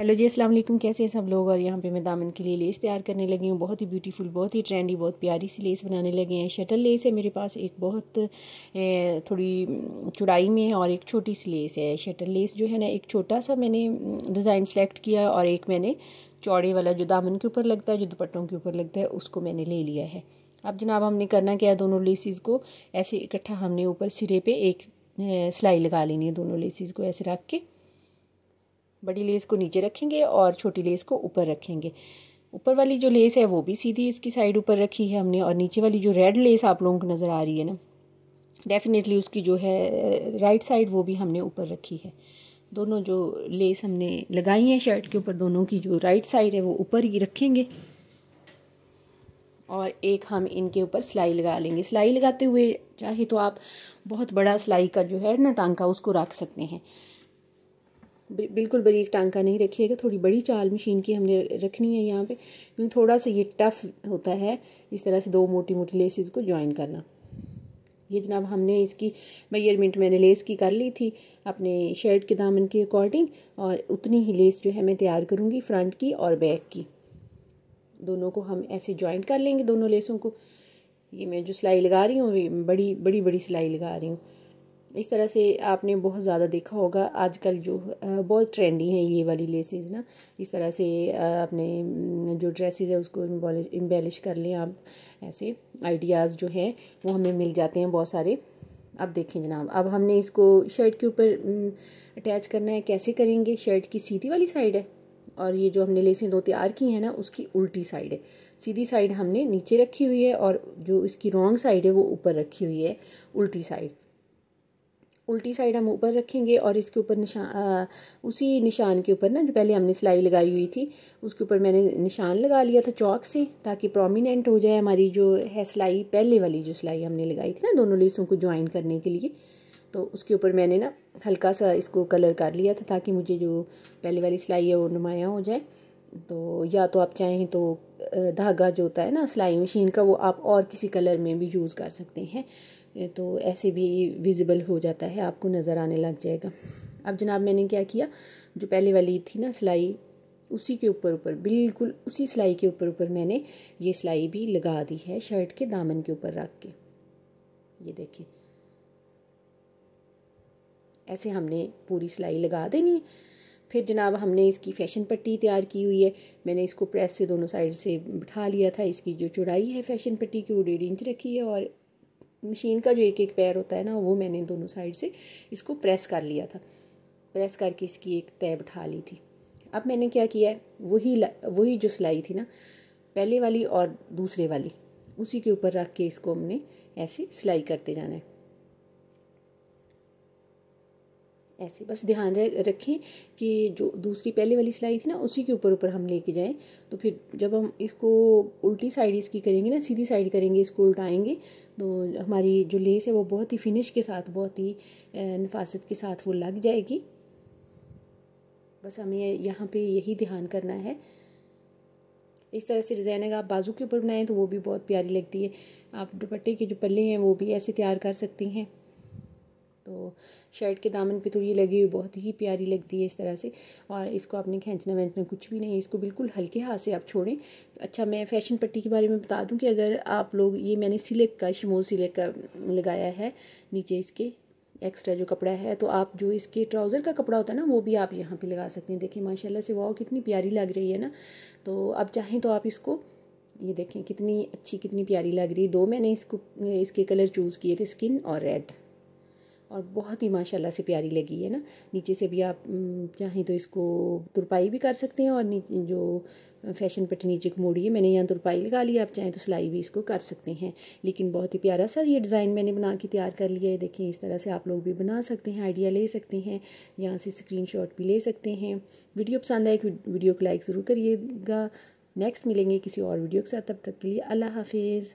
hello जी अस्सलाम वालेकुम कैसे हैं सब लोग और यहाँ पे मैं दामन के लिए लेस तैयार करने लगी हूँ बहुत ही ब्यूटीफुल बहुत ही ट्रेंडी बहुत प्यारी सी लेस बनाने लगे हैं शटल लेस है मेरे पास एक बहुत थोड़ी चुड़ाई में है और एक छोटी सी लेस है शटल लेस जो है ना एक छोटा सा मैंने डिज़ाइन सेलेक्ट किया और एक मैंने चौड़े वाला जो दामन के ऊपर लगता है जो दुपट्टों के ऊपर लगता है उसको मैंने ले लिया है अब जनाब हमने करना क्या दोनों लेसिस को ऐसे इकट्ठा हमने ऊपर सिरे पर एक सिलाई लगा लेनी है दोनों लेसिस को ऐसे रख के बड़ी लेस को नीचे रखेंगे और छोटी लेस को ऊपर रखेंगे ऊपर वाली जो लेस है वो भी सीधी इसकी साइड ऊपर रखी है हमने और नीचे वाली जो रेड लेस आप लोगों को नज़र आ रही है ना डेफिनेटली उसकी जो है राइट साइड वो भी हमने ऊपर रखी है दोनों जो लेस हमने लगाई है शर्ट के ऊपर दोनों की जो राइट साइड है वो ऊपर ही रखेंगे और एक हम इनके ऊपर सिलाई लगा लेंगे सिलाई लगाते हुए चाहे तो आप बहुत बड़ा सिलाई का जो है ना टांका उसको रख सकते हैं बिल्कुल बरीक टांका नहीं रखिएगा थोड़ी बड़ी चाल मशीन की हमने रखनी है यहाँ पे क्योंकि थोड़ा सा ये टफ़ होता है इस तरह से दो मोटी मोटी लेसेस को ज्वाइन करना ये जनाब हमने इसकी मेयरमेंट मैंने लेस की कर ली थी अपने शर्ट के दामन के अकॉर्डिंग और उतनी ही लेस जो है मैं तैयार करूँगी फ्रंट की और बैक की दोनों को हम ऐसे ज्वाइन कर लेंगे दोनों लेसों को ये मैं जो सिलाई लगा रही हूँ बड़ी बड़ी बड़ी सिलाई लगा रही हूँ इस तरह से आपने बहुत ज़्यादा देखा होगा आजकल जो बहुत ट्रेंडी हैं ये वाली लेसेस ना इस तरह से अपने जो ड्रेसेस है उसको एम्बेलिश कर लें आप ऐसे आइडियाज़ जो हैं वो हमें मिल जाते हैं बहुत सारे अब देखें जनाब अब हमने इसको शर्ट के ऊपर अटैच करना है कैसे करेंगे शर्ट की सीधी वाली साइड है और ये जो हमने लेसें दो तैयार की हैं ना उसकी उल्टी साइड है सीधी साइड हमने नीचे रखी हुई है और जो इसकी रॉन्ग साइड है वो ऊपर रखी हुई है उल्टी साइड उल्टी साइड हम ऊपर रखेंगे और इसके ऊपर निशान उसी निशान के ऊपर ना जो पहले हमने सिलाई लगाई हुई थी उसके ऊपर मैंने निशान लगा लिया था चौक से ताकि प्रोमिनेंट हो जाए हमारी जो है सिलाई पहले वाली जो सिलाई हमने लगाई थी ना दोनों लेसों को ज्वाइन करने के लिए तो उसके ऊपर मैंने ना हल्का सा इसको कलर कर लिया था ताकि मुझे जो पहले वाली सिलाई है वो नुमाया हो जाए तो या तो आप चाहें तो धागा जो होता है ना सिलाई मशीन का वो आप और किसी कलर में भी यूज़ कर सकते हैं तो ऐसे भी विजिबल हो जाता है आपको नज़र आने लग जाएगा अब जनाब मैंने क्या किया जो पहले वाली थी ना सिलाई उसी के ऊपर ऊपर बिल्कुल उसी सिलाई के ऊपर ऊपर मैंने ये सिलाई भी लगा दी है शर्ट के दामन के ऊपर रख के ये देखिए ऐसे हमने पूरी सिलाई लगा देनी है फिर जनाब हमने इसकी फैशन पट्टी तैयार की हुई है मैंने इसको प्रेस से दोनों साइड से बिठा लिया था इसकी जो चौड़ाई है फैशन पट्टी की वो डेढ़ इंच रखी है और मशीन का जो एक एक पैर होता है ना वो मैंने दोनों साइड से इसको प्रेस कर लिया था प्रेस करके इसकी एक तय बिठा ली थी अब मैंने क्या किया है वही वही जो सिलाई थी ना पहले वाली और दूसरे वाली उसी के ऊपर रख के इसको हमने ऐसे सिलाई करते जाना है ऐसे बस ध्यान रखें कि जो दूसरी पहले वाली सिलाई थी ना उसी के ऊपर ऊपर हम लेके जाएं तो फिर जब हम इसको उल्टी साइड इसकी करेंगे ना सीधी साइड करेंगे इसको उल्टाएंगे तो हमारी जो लेस है वो बहुत ही फिनिश के साथ बहुत ही नफासत के साथ वो लग जाएगी बस हमें यहाँ पे यही ध्यान करना है इस तरह से डिज़ाइन अगर आप बाजू के ऊपर बनाएं तो वो भी बहुत प्यारी लगती है आप दुपट्टे के जो पल्ले हैं वो भी ऐसे तैयार कर सकती हैं शर्ट के दामन पे तो ये लगी हुई बहुत ही प्यारी लगती है इस तरह से और इसको आपने खींचना वेंचना कुछ भी नहीं इसको बिल्कुल हल्के हाथ से आप छोड़ें अच्छा मैं फैशन पट्टी के बारे में बता दूँ कि अगर आप लोग ये मैंने सिलेक का शमो सिलेक का लगाया है नीचे इसके एक्स्ट्रा जो कपड़ा है तो आप जो इसके ट्राउज़र का कपड़ा होता है ना वो भी आप यहाँ पे लगा सकते हैं देखिए माशाल्लाह से वाह कितनी प्यारी लग रही है ना तो आप चाहें तो आप इसको ये देखें कितनी अच्छी कितनी प्यारी लग रही है दो मैंने इसको इसके कलर चूज़ किए थे स्किन और रेड और बहुत ही माशाल्लाह से प्यारी लगी है ना नीचे से भी आप चाहें तो इसको तुरपाई भी कर सकते हैं और जो फैशन पट्टी नीचे को मोड़ी है मैंने यहाँ तुरपाई लगा ली आप चाहें तो सिलाई भी इसको कर सकते हैं लेकिन बहुत ही प्यारा सा ये डिज़ाइन मैंने बना के तैयार कर लिया है देखें इस तरह से आप लोग भी बना सकते हैं आइडिया ले सकते हैं यहाँ से स्क्रीन भी ले सकते हैं वीडियो पसंद आए वीडियो को लाइक ज़रूर करिएगा नेक्स्ट मिलेंगे किसी और वीडियो के साथ तब तक के लिए अल्लाह हाफिज़